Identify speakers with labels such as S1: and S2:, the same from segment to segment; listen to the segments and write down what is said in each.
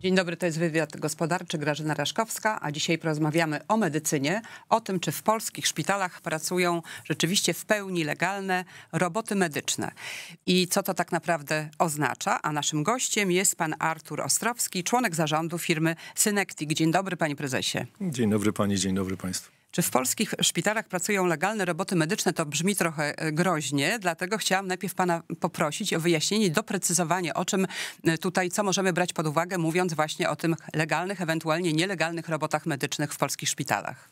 S1: Dzień dobry, to jest wywiad gospodarczy Grażyna Raszkowska, a dzisiaj porozmawiamy o medycynie, o tym, czy w polskich szpitalach pracują rzeczywiście w pełni legalne roboty medyczne i co to tak naprawdę oznacza. A naszym gościem jest pan Artur Ostrowski, członek zarządu firmy Synectic. Dzień dobry, panie prezesie.
S2: Dzień dobry pani, dzień dobry państwu. Czy
S1: w polskich szpitalach pracują legalne roboty medyczne? To brzmi trochę e, groźnie, dlatego chciałam najpierw pana poprosić o wyjaśnienie, doprecyzowanie, o czym e, tutaj, co możemy brać pod uwagę, mówiąc właśnie o tym legalnych, ewentualnie nielegalnych robotach medycznych w polskich szpitalach.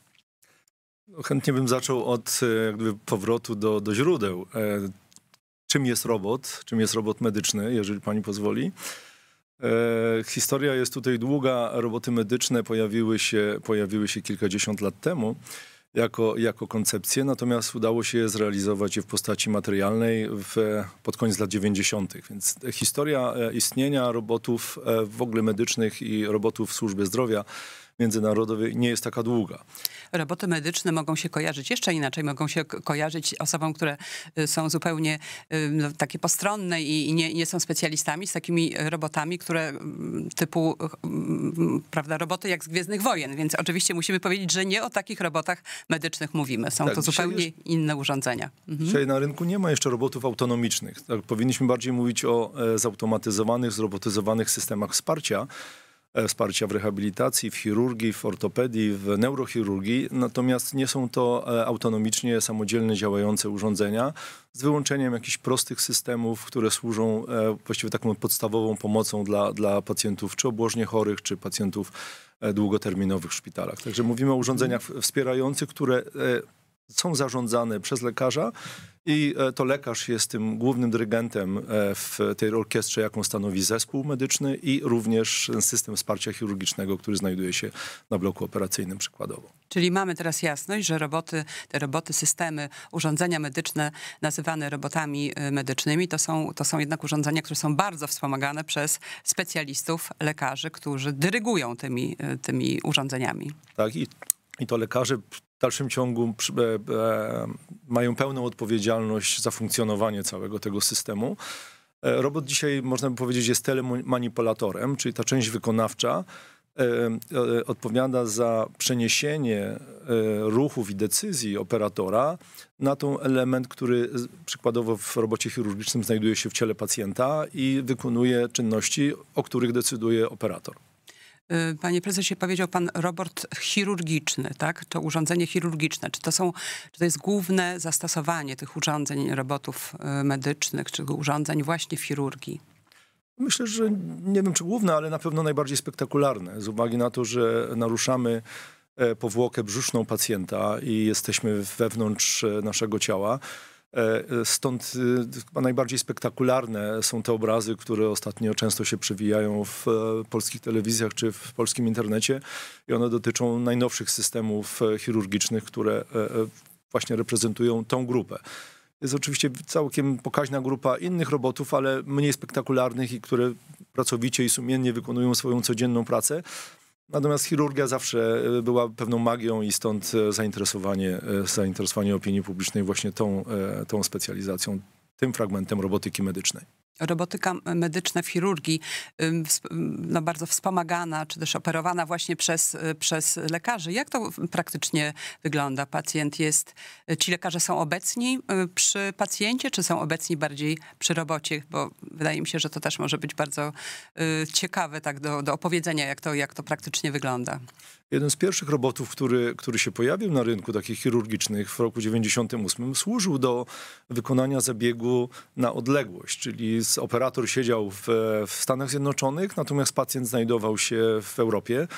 S2: No, chętnie bym zaczął od e, jakby, powrotu do, do źródeł. Czym jest robot? Czym jest robot medyczny, jeżeli pani pozwoli? E, historia jest tutaj długa. Roboty medyczne pojawiły się, pojawiły się kilkadziesiąt lat temu jako, jako koncepcję, natomiast udało się je zrealizować je w postaci materialnej w, pod koniec lat 90. Więc historia e, istnienia robotów e, w ogóle medycznych i robotów w służbie zdrowia międzynarodowej nie jest taka długa.
S1: Roboty medyczne mogą się kojarzyć jeszcze inaczej, mogą się kojarzyć osobom, które y, są zupełnie y, no, takie postronne i nie, nie, są specjalistami z takimi y, robotami, które mm, typu, mm, prawda, roboty jak z Gwiezdnych Wojen, więc oczywiście musimy powiedzieć, że nie o takich robotach medycznych mówimy, są tak, to zupełnie
S2: inne urządzenia. Mhm. Dzisiaj na rynku nie ma jeszcze robotów autonomicznych, tak, powinniśmy bardziej mówić o e, zautomatyzowanych, zrobotyzowanych systemach wsparcia, E, wsparcia w rehabilitacji, w chirurgii, w ortopedii, w neurochirurgii, natomiast nie są to e, autonomicznie samodzielnie działające urządzenia, z wyłączeniem jakichś prostych systemów, które służą e, właściwie taką podstawową pomocą dla, dla pacjentów czy obłożnie chorych, czy pacjentów długoterminowych w szpitalach. Także mówimy o urządzeniach wspierających, które są zarządzane przez lekarza i e, to lekarz jest tym głównym dyrygentem e, w tej orkiestrze, jaką stanowi zespół medyczny i również system wsparcia chirurgicznego, który znajduje się na bloku operacyjnym przykładowo.
S1: Czyli mamy teraz jasność, że roboty, te roboty, systemy, urządzenia medyczne nazywane robotami e, medycznymi to są, to są jednak urządzenia, które są bardzo wspomagane przez specjalistów, lekarzy, którzy dyrygują tymi, tymi urządzeniami.
S2: Tak i i to lekarze w dalszym ciągu e, e, mają pełną odpowiedzialność za funkcjonowanie całego tego systemu. E, robot dzisiaj, można by powiedzieć, jest telemanipulatorem, czyli ta część wykonawcza odpowiada za przeniesienie ruchów i decyzji operatora na ten element, który przykładowo w robocie chirurgicznym znajduje się w ciele pacjenta i wykonuje czynności, o których decyduje operator.
S1: Y, panie prezesie, powiedział pan robot chirurgiczny, tak? To urządzenie chirurgiczne. Czy to, są, czy to jest główne zastosowanie tych urządzeń, robotów y, medycznych, czy urządzeń właśnie w chirurgii?
S2: Myślę, że nie wiem czy główne, ale na pewno najbardziej spektakularne z uwagi na to, że naruszamy e, powłokę brzuszną pacjenta i jesteśmy wewnątrz e, naszego ciała. E, e, stąd e, chyba najbardziej spektakularne są te obrazy, które ostatnio często się przewijają w polskich telewizjach czy w polskim internecie i one dotyczą najnowszych systemów chirurgicznych, które właśnie reprezentują tą grupę. Jest oczywiście całkiem pokaźna grupa innych robotów, ale mniej spektakularnych i które pracowicie i sumiennie wykonują swoją codzienną pracę. Natomiast chirurgia zawsze e, była pewną magią i stąd e, zainteresowanie, e, zainteresowanie opinii publicznej właśnie tą, tą specjalizacją, tym fragmentem robotyki medycznej
S1: robotyka medyczna w chirurgii no bardzo wspomagana, czy też operowana właśnie przez, y, przez lekarzy. Jak to praktycznie wygląda? Pacjent jest, y, ci lekarze są obecni y, przy pacjencie, czy są obecni bardziej przy robocie? Bo wydaje mi się, że to też może być bardzo ciekawe tak do, do opowiedzenia, jak to, jak to praktycznie wygląda.
S2: Jeden z pierwszych robotów, który, który się pojawił na rynku takich chirurgicznych w roku 98 służył do wykonania zabiegu na odległość, czyli operator siedział w, w Stanach Zjednoczonych, natomiast pacjent znajdował się w Europie.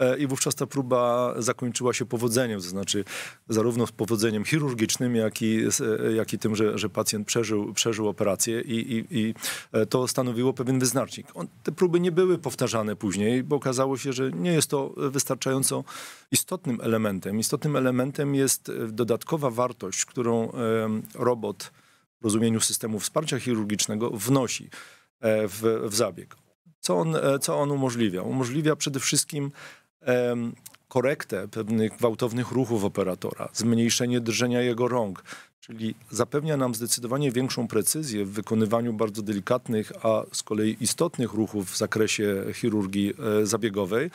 S2: E, i wówczas ta próba zakończyła się powodzeniem, to znaczy zarówno z powodzeniem chirurgicznym, jak i, e, jak i tym, że, że pacjent przeżył, przeżył operację i, i, i e, to stanowiło pewien wyznacznik. On, te próby nie były powtarzane później, bo okazało się, że nie jest to wystarczająco istotnym elementem. Istotnym elementem jest dodatkowa wartość, którą robot w rozumieniu systemu wsparcia chirurgicznego wnosi w, w zabieg. Co on, co on umożliwia? Umożliwia przede wszystkim korektę pewnych gwałtownych ruchów operatora, zmniejszenie drżenia jego rąk, czyli zapewnia nam zdecydowanie większą precyzję w wykonywaniu bardzo delikatnych, a z kolei istotnych ruchów w zakresie chirurgii e, zabiegowej.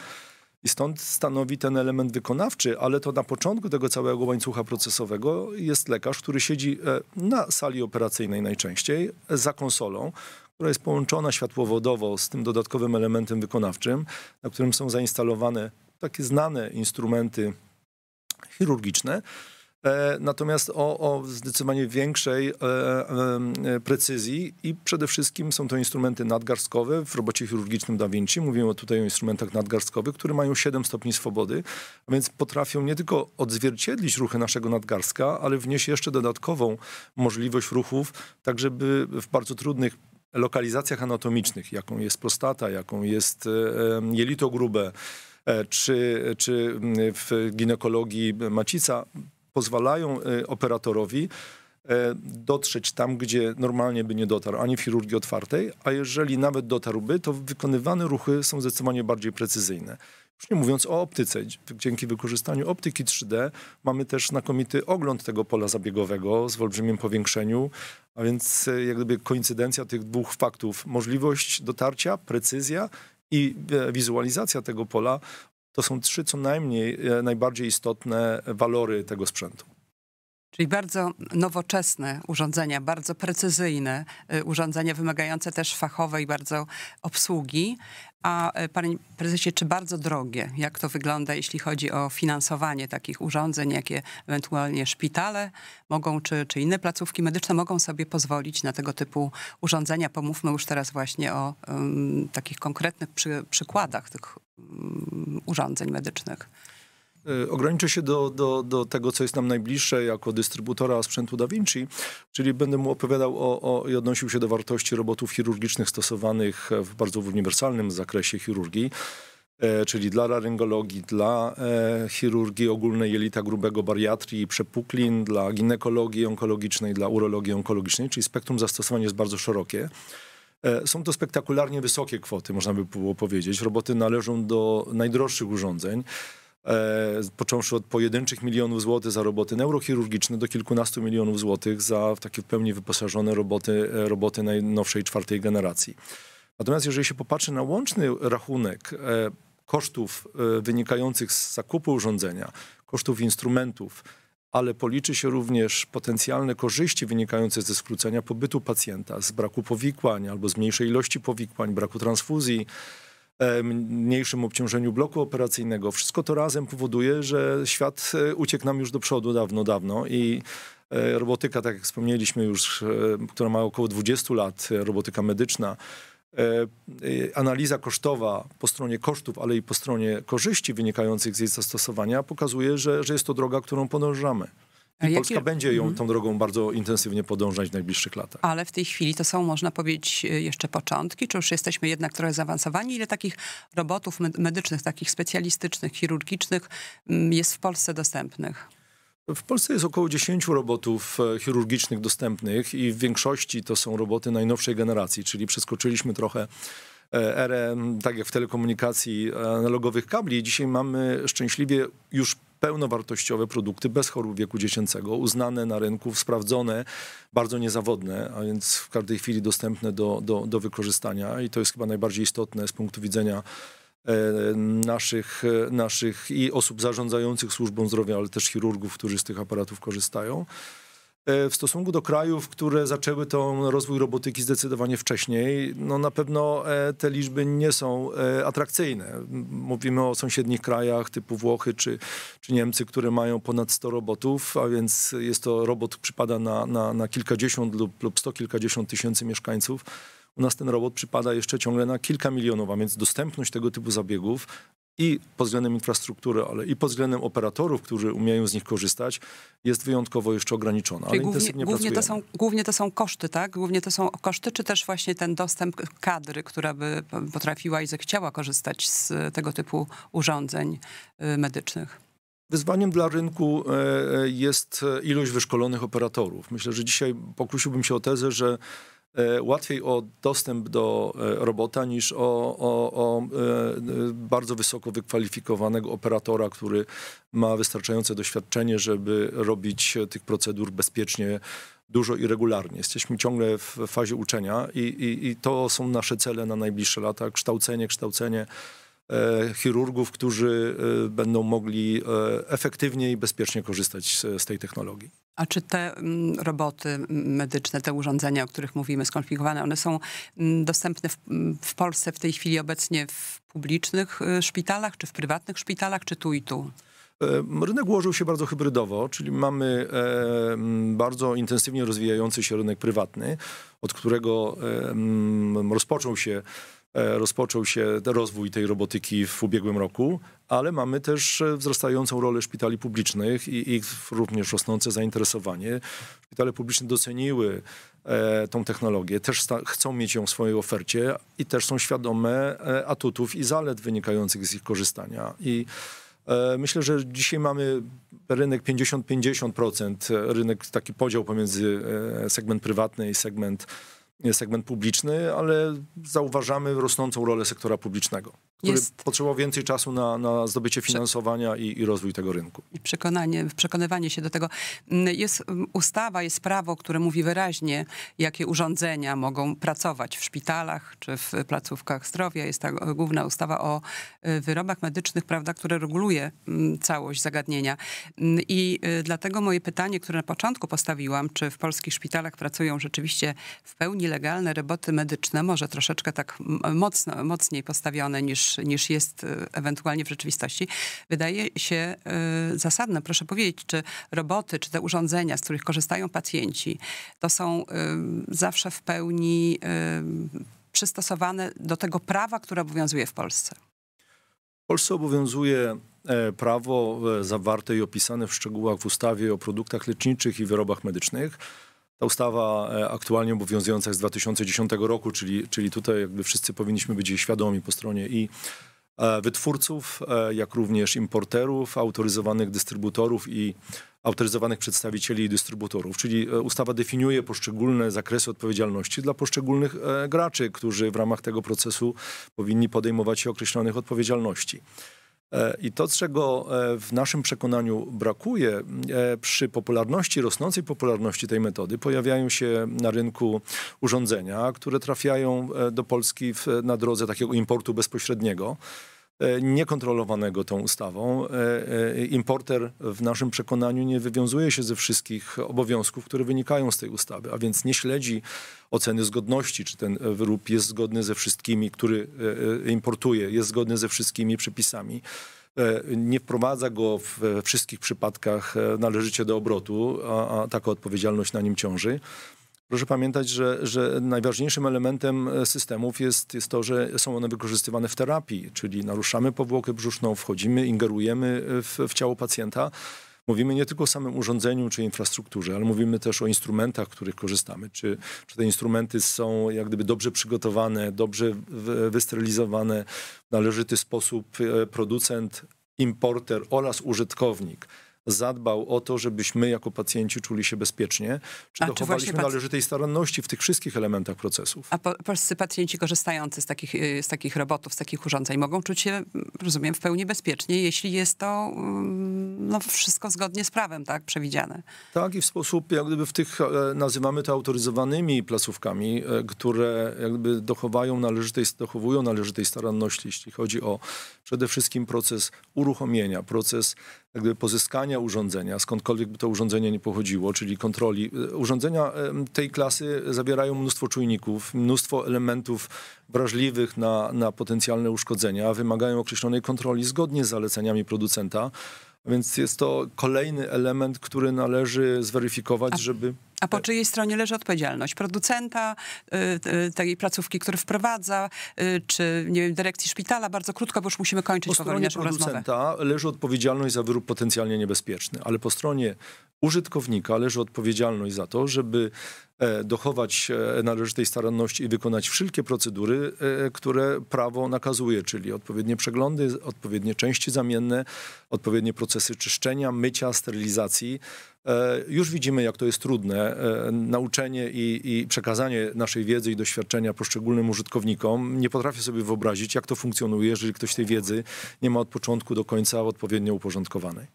S2: I stąd stanowi ten element wykonawczy, ale to na początku tego całego łańcucha procesowego jest lekarz, który siedzi e, na sali operacyjnej najczęściej za konsolą, która jest połączona światłowodowo z tym dodatkowym elementem wykonawczym, na którym są zainstalowane takie znane instrumenty chirurgiczne. E, natomiast o, o zdecydowanie większej e, e, precyzji i przede wszystkim są to instrumenty nadgarstkowe w robocie chirurgicznym Da Vinci. Mówimy tutaj o instrumentach nadgarstkowych, które mają 7 stopni swobody, a więc potrafią nie tylko odzwierciedlić ruchy naszego nadgarstka, ale wnieść jeszcze dodatkową możliwość ruchów, tak żeby w bardzo trudnych lokalizacjach anatomicznych, jaką jest prostata, jaką jest e, jelito grube, e, czy, czy w ginekologii macica, pozwalają e, operatorowi dotrzeć tam, gdzie normalnie by nie dotarł, ani w chirurgii otwartej, a jeżeli nawet dotarłby, to wykonywane ruchy są zdecydowanie bardziej precyzyjne. Już nie mówiąc o optyce, dzięki wykorzystaniu optyki 3D mamy też znakomity ogląd tego pola zabiegowego z olbrzymim powiększeniu, a więc e, jak gdyby koincydencja tych dwóch faktów, możliwość dotarcia, precyzja i e, wizualizacja tego pola, to są trzy co najmniej e, najbardziej istotne walory tego sprzętu.
S1: Czyli bardzo nowoczesne urządzenia, bardzo precyzyjne urządzenia, wymagające też fachowej bardzo obsługi, a e, panie prezesie, czy bardzo drogie? Jak to wygląda, jeśli chodzi o finansowanie takich urządzeń, jakie ewentualnie szpitale mogą, czy, czy inne placówki medyczne mogą sobie pozwolić na tego typu urządzenia? Pomówmy już teraz właśnie o um, takich konkretnych przy, przykładach tych um, urządzeń medycznych.
S2: E, ograniczę się do, do, do tego, co jest nam najbliższe jako dystrybutora sprzętu Da Vinci, czyli będę mu opowiadał o, o, i odnosił się do wartości robotów chirurgicznych stosowanych w bardzo uniwersalnym zakresie chirurgii e, czyli dla laryngologii, dla e, chirurgii ogólnej jelita grubego, bariatrii, przepuklin, dla ginekologii onkologicznej, dla urologii onkologicznej, czyli spektrum zastosowań jest bardzo szerokie. Są to spektakularnie wysokie kwoty, można by było powiedzieć. Roboty należą do najdroższych urządzeń. E, począwszy od pojedynczych milionów złotych za roboty neurochirurgiczne do kilkunastu milionów złotych za takie w pełni wyposażone roboty, e, roboty najnowszej czwartej generacji. Natomiast jeżeli się popatrzy na łączny rachunek e, kosztów wynikających z zakupu urządzenia, kosztów instrumentów, ale policzy się również potencjalne korzyści wynikające ze skrócenia pobytu pacjenta, z braku powikłań albo z mniejszej ilości powikłań, braku transfuzji, E, mniejszym obciążeniu bloku operacyjnego. Wszystko to razem powoduje, że świat e, uciekł nam już do przodu dawno, dawno i e, robotyka, tak jak wspomnieliśmy już, która ma około 20 lat, robotyka medyczna, analiza kosztowa po stronie kosztów, ale i po stronie korzyści wynikających z jej zastosowania pokazuje, że, że jest to droga, którą podążamy.
S1: I e, Polska będzie ją mhm.
S2: tą drogą bardzo intensywnie podążać w najbliższych latach.
S1: Ale w tej chwili to są, można powiedzieć, e, jeszcze początki, czy już jesteśmy jednak trochę zaawansowani? Ile takich robotów medycznych, takich specjalistycznych, chirurgicznych mm, jest w Polsce dostępnych?
S2: W Polsce jest około 10 robotów e, chirurgicznych dostępnych i w większości to są roboty najnowszej generacji, czyli przeskoczyliśmy trochę erę, tak jak w telekomunikacji, analogowych kabli. Dzisiaj mamy szczęśliwie już pełnowartościowe produkty bez chorób wieku dziecięcego, uznane na rynku, sprawdzone, bardzo niezawodne, a więc w każdej chwili dostępne do, do, do wykorzystania i to jest chyba najbardziej istotne z punktu widzenia e, naszych, e, naszych i osób zarządzających służbą zdrowia, ale też chirurgów, którzy z tych aparatów korzystają. E, w stosunku do krajów, które zaczęły ten rozwój robotyki zdecydowanie wcześniej, no na pewno e, te liczby nie są e, atrakcyjne. Mówimy o sąsiednich krajach typu Włochy czy, czy Niemcy, które mają ponad 100 robotów, a więc jest to robot przypada na, na, na kilkadziesiąt lub, lub sto kilkadziesiąt tysięcy mieszkańców. U nas ten robot przypada jeszcze ciągle na kilka milionów, a więc dostępność tego typu zabiegów i pod względem infrastruktury, ale i pod względem operatorów, którzy umieją z nich korzystać, jest wyjątkowo jeszcze ograniczona. ale głównie, głównie, to są,
S1: głównie to są koszty, tak? Głównie to są koszty, czy też właśnie ten dostęp kadry, która by potrafiła i zechciała korzystać z tego typu urządzeń y, medycznych?
S2: Wyzwaniem dla rynku e, e, jest ilość wyszkolonych operatorów. Myślę, że dzisiaj pokusiłbym się o tezę, że E, łatwiej o dostęp do e, robota niż o, o, o, e, bardzo wysoko wykwalifikowanego operatora, który ma wystarczające doświadczenie, żeby robić tych procedur bezpiecznie, dużo i regularnie. Jesteśmy ciągle w fazie uczenia i, i, i to są nasze cele na najbliższe lata. Kształcenie, kształcenie chirurgów, którzy będą mogli efektywnie i bezpiecznie korzystać z, z tej technologii.
S1: A czy te mm, roboty mm, medyczne, te urządzenia, o których mówimy, skonfigurowane, one są mm, dostępne w, w Polsce w tej chwili obecnie w publicznych y, szpitalach, czy w prywatnych szpitalach,
S2: czy tu i tu? Rynek ułożył się bardzo hybrydowo, czyli mamy bardzo intensywnie rozwijający się rynek prywatny, od którego rozpoczął się E, rozpoczął się rozwój tej robotyki w ubiegłym roku, ale mamy też e, wzrastającą rolę szpitali publicznych i ich również rosnące zainteresowanie. Szpitale publiczne doceniły e, tą technologię, też chcą mieć ją w swojej ofercie i też są świadome atutów i zalet wynikających z ich korzystania. I Myślę, że dzisiaj mamy rynek 50-50%, rynek taki podział pomiędzy segment prywatny i segment segment publiczny, ale zauważamy rosnącą rolę sektora publicznego który jest... potrzebował więcej czasu na, na zdobycie finansowania i, i, rozwój tego rynku.
S1: Przekonanie, przekonywanie się do tego. Mm, jest mm, ustawa, jest prawo, które mówi wyraźnie, jakie urządzenia mogą pracować w szpitalach czy w placówkach zdrowia. Jest ta główna ustawa o y, wyrobach medycznych, prawda, która reguluje mm, całość zagadnienia. I y, dlatego moje pytanie, które na początku postawiłam, czy w polskich szpitalach pracują rzeczywiście w pełni legalne roboty medyczne, może troszeczkę tak mocno, mocniej postawione niż niż, niż jest e, ewentualnie w rzeczywistości, wydaje się e, zasadne. Proszę powiedzieć, czy roboty, czy te urządzenia, z których korzystają pacjenci, to są e, zawsze w pełni przystosowane do tego prawa, które obowiązuje w Polsce?
S2: W Polsce obowiązuje prawo zawarte i opisane w szczegółach w ustawie o produktach leczniczych i wyrobach medycznych. Ta ustawa e, aktualnie obowiązująca z 2010 roku, czyli, czyli tutaj jakby wszyscy powinniśmy być jej świadomi po stronie i e, wytwórców, e, jak również importerów, autoryzowanych dystrybutorów i autoryzowanych przedstawicieli i dystrybutorów. Czyli ustawa definiuje poszczególne zakresy odpowiedzialności dla poszczególnych graczy, którzy w ramach tego procesu powinni podejmować się określonych odpowiedzialności. E, I to, czego e, w naszym przekonaniu brakuje e, przy popularności, rosnącej popularności tej metody, pojawiają się na rynku urządzenia, które trafiają do Polski w, na drodze takiego importu bezpośredniego. E, niekontrolowanego tą ustawą. E, e, importer w naszym przekonaniu nie wywiązuje się ze wszystkich obowiązków, które wynikają z tej ustawy, a więc nie śledzi oceny zgodności, czy ten wyrób jest zgodny ze wszystkimi, który importuje, jest zgodny ze wszystkimi przepisami nie wprowadza go w wszystkich przypadkach należycie do obrotu, a, a, taka odpowiedzialność na nim ciąży. Proszę pamiętać, że, że najważniejszym elementem e, systemów jest, jest to, że są one wykorzystywane w terapii, czyli naruszamy powłokę brzuszną, wchodzimy, ingerujemy e, w, w ciało pacjenta. Mówimy nie tylko o samym urządzeniu czy infrastrukturze, ale mówimy też o instrumentach, których korzystamy. Czy, czy te instrumenty są jak gdyby dobrze przygotowane, dobrze wysterylizowane, w należyty sposób e, producent, importer oraz użytkownik zadbał o to, żebyśmy jako pacjenci czuli się bezpiecznie, czy A, dochowaliśmy czy należytej staranności w tych wszystkich elementach procesów.
S1: A po, polscy pacjenci korzystający z takich, y, z takich robotów, z takich urządzeń mogą czuć się, rozumiem, w pełni bezpiecznie, jeśli jest to mm, no, wszystko zgodnie z prawem tak przewidziane.
S2: Tak i w sposób, jak gdyby w tych, e, nazywamy to autoryzowanymi placówkami, e, które jakby dochowają należytej, dochowują należytej staranności, jeśli chodzi o przede wszystkim proces uruchomienia, proces pozyskania urządzenia, skądkolwiek by to urządzenie nie pochodziło, czyli kontroli. E, urządzenia e, tej klasy zawierają mnóstwo czujników, mnóstwo elementów wrażliwych na, na potencjalne uszkodzenia, wymagają określonej kontroli zgodnie z zaleceniami producenta. Więc jest to kolejny element, który należy zweryfikować, A żeby.
S1: A po czyjej stronie leży odpowiedzialność? Producenta y, y, tej placówki, który wprowadza, y, czy nie wiem, dyrekcji szpitala? Bardzo krótko, bo już musimy kończyć po stronie producenta
S2: rozmowę. leży odpowiedzialność za wyrób potencjalnie niebezpieczny, ale po stronie użytkownika leży odpowiedzialność za to, żeby E, dochować e, należytej staranności i wykonać wszelkie procedury, e, które prawo nakazuje, czyli odpowiednie przeglądy, odpowiednie części zamienne, odpowiednie procesy czyszczenia, mycia, sterylizacji. Już widzimy, jak to jest trudne. Nauczenie i, i, przekazanie naszej wiedzy i doświadczenia poszczególnym użytkownikom. Nie potrafię sobie wyobrazić, jak to funkcjonuje, jeżeli ktoś tej wiedzy nie ma od początku do końca odpowiednio uporządkowanej.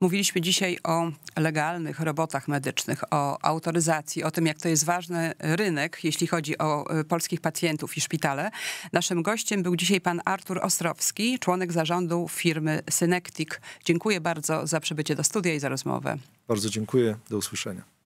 S1: Mówiliśmy dzisiaj o legalnych robotach medycznych, o autoryzacji, o tym, jak to jest ważny rynek, jeśli chodzi o y, polskich pacjentów i szpitale. Naszym gościem był dzisiaj pan Artur Ostrowski, członek zarządu firmy Synectic. Dziękuję bardzo za przybycie do studia i za rozmowę.
S2: Bardzo dziękuję. Do usłyszenia.